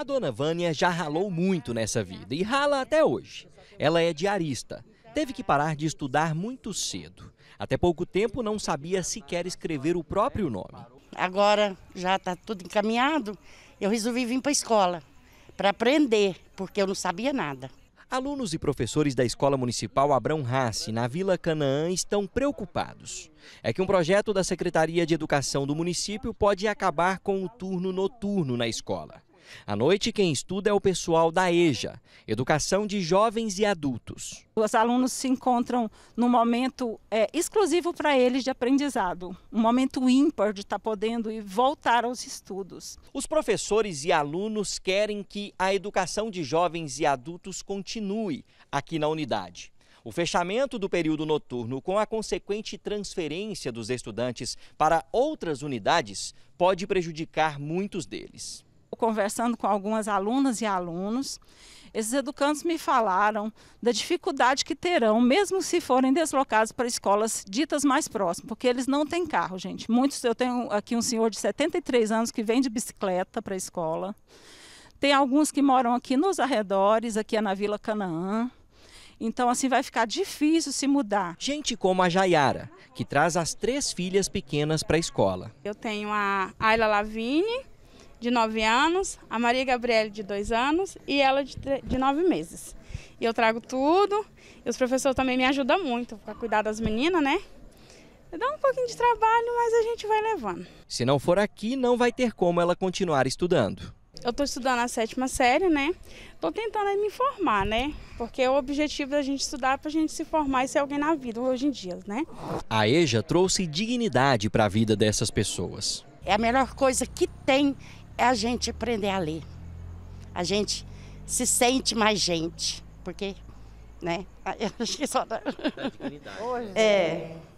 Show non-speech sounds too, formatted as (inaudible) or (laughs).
A dona Vânia já ralou muito nessa vida e rala até hoje. Ela é diarista. Teve que parar de estudar muito cedo. Até pouco tempo não sabia sequer escrever o próprio nome. Agora já está tudo encaminhado, eu resolvi vir para a escola para aprender, porque eu não sabia nada. Alunos e professores da Escola Municipal Abrão Rassi, na Vila Canaã, estão preocupados. É que um projeto da Secretaria de Educação do município pode acabar com o turno noturno na escola. À noite, quem estuda é o pessoal da EJA, Educação de Jovens e Adultos. Os alunos se encontram num momento é, exclusivo para eles de aprendizado, um momento ímpar de estar tá podendo e voltar aos estudos. Os professores e alunos querem que a educação de jovens e adultos continue aqui na unidade. O fechamento do período noturno, com a consequente transferência dos estudantes para outras unidades, pode prejudicar muitos deles conversando com algumas alunas e alunos, esses educandos me falaram da dificuldade que terão, mesmo se forem deslocados para escolas ditas mais próximas, porque eles não têm carro, gente. Muitos, eu tenho aqui um senhor de 73 anos que vem de bicicleta para a escola. Tem alguns que moram aqui nos arredores, aqui é na Vila Canaã. Então, assim, vai ficar difícil se mudar. Gente como a Jaiara, que traz as três filhas pequenas para a escola. Eu tenho a Ayla Lavigne, de 9 anos, a Maria Gabriele de 2 anos e ela de, de 9 meses. E eu trago tudo, e os professores também me ajudam muito para cuidar das meninas, né? Dá um pouquinho de trabalho, mas a gente vai levando. Se não for aqui, não vai ter como ela continuar estudando. Eu estou estudando a sétima série, né? Estou tentando me formar, né? Porque o objetivo da gente estudar é para a gente se formar e ser alguém na vida hoje em dia, né? A EJA trouxe dignidade para a vida dessas pessoas. É a melhor coisa que tem é a gente aprender a ler. A gente se sente mais gente, porque, né? (laughs) Eu acho que só. Da dignidade. É. é.